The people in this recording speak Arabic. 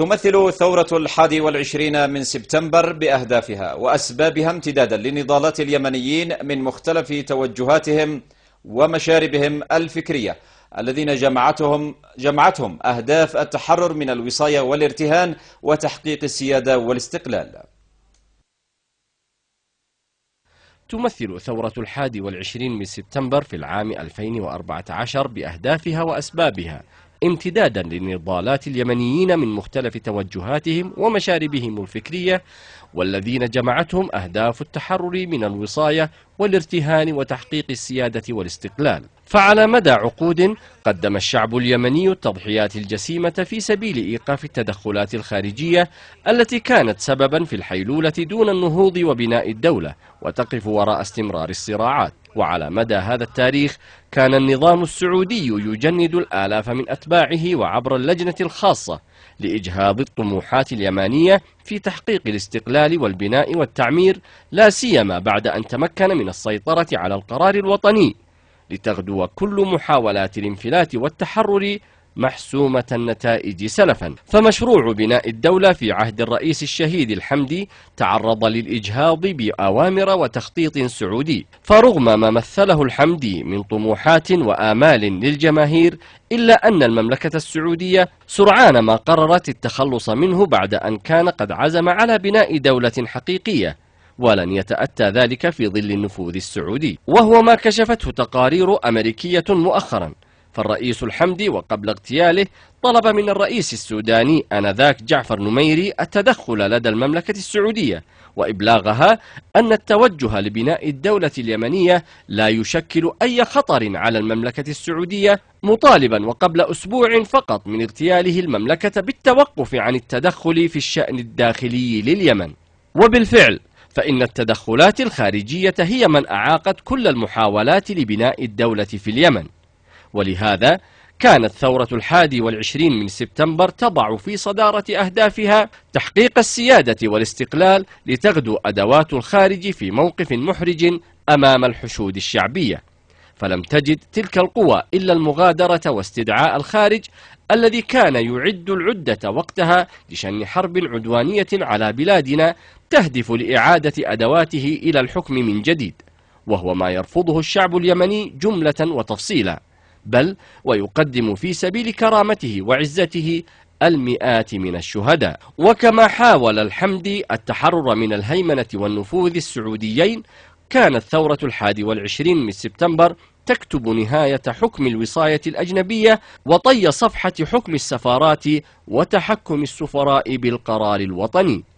تمثل ثورة الحادي والعشرين من سبتمبر بأهدافها وأسبابها امتدادا لنضالات اليمنيين من مختلف توجهاتهم ومشاربهم الفكرية الذين جمعتهم جمعتهم أهداف التحرر من الوصاية والارتهان وتحقيق السيادة والاستقلال تمثل ثورة الحادي والعشرين من سبتمبر في العام 2014 بأهدافها وأسبابها امتدادا لنضالات اليمنيين من مختلف توجهاتهم ومشاربهم الفكرية والذين جمعتهم أهداف التحرر من الوصاية والارتهان وتحقيق السيادة والاستقلال فعلى مدى عقود قدم الشعب اليمني التضحيات الجسيمة في سبيل إيقاف التدخلات الخارجية التي كانت سببا في الحيلولة دون النهوض وبناء الدولة وتقف وراء استمرار الصراعات وعلى مدى هذا التاريخ كان النظام السعودي يجند الآلاف من أتباعه وعبر اللجنة الخاصة لإجهاض الطموحات اليمانية في تحقيق الاستقلال والبناء والتعمير لا سيما بعد أن تمكن من السيطرة على القرار الوطني لتغدو كل محاولات الانفلات والتحرر محسومة النتائج سلفا فمشروع بناء الدولة في عهد الرئيس الشهيد الحمدي تعرض للإجهاض بأوامر وتخطيط سعودي فرغم ما مثله الحمدي من طموحات وآمال للجماهير إلا أن المملكة السعودية سرعان ما قررت التخلص منه بعد أن كان قد عزم على بناء دولة حقيقية ولن يتأتى ذلك في ظل النفوذ السعودي وهو ما كشفته تقارير أمريكية مؤخرا فالرئيس الحمدي وقبل اغتياله طلب من الرئيس السوداني آنذاك جعفر نميري التدخل لدى المملكة السعودية وإبلاغها أن التوجه لبناء الدولة اليمنية لا يشكل أي خطر على المملكة السعودية مطالبا وقبل أسبوع فقط من اغتياله المملكة بالتوقف عن التدخل في الشأن الداخلي لليمن وبالفعل فإن التدخلات الخارجية هي من أعاقت كل المحاولات لبناء الدولة في اليمن ولهذا كانت ثورة الحادي والعشرين من سبتمبر تضع في صدارة أهدافها تحقيق السيادة والاستقلال لتغدو أدوات الخارج في موقف محرج أمام الحشود الشعبية فلم تجد تلك القوى إلا المغادرة واستدعاء الخارج الذي كان يعد العدة وقتها لشن حرب عدوانية على بلادنا تهدف لإعادة أدواته إلى الحكم من جديد وهو ما يرفضه الشعب اليمني جملة وتفصيلا بل ويقدم في سبيل كرامته وعزته المئات من الشهداء وكما حاول الحمدي التحرر من الهيمنة والنفوذ السعوديين كانت ثورة الحادي والعشرين من سبتمبر تكتب نهاية حكم الوصاية الأجنبية وطي صفحة حكم السفارات وتحكم السفراء بالقرار الوطني